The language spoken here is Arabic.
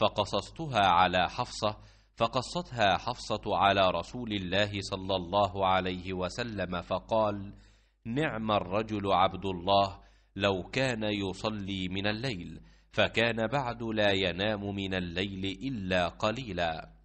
فقصصتها على حفصة فقصتها حفصة على رسول الله صلى الله عليه وسلم فقال نعم الرجل عبد الله لو كان يصلي من الليل فكان بعد لا ينام من الليل إلا قليلاً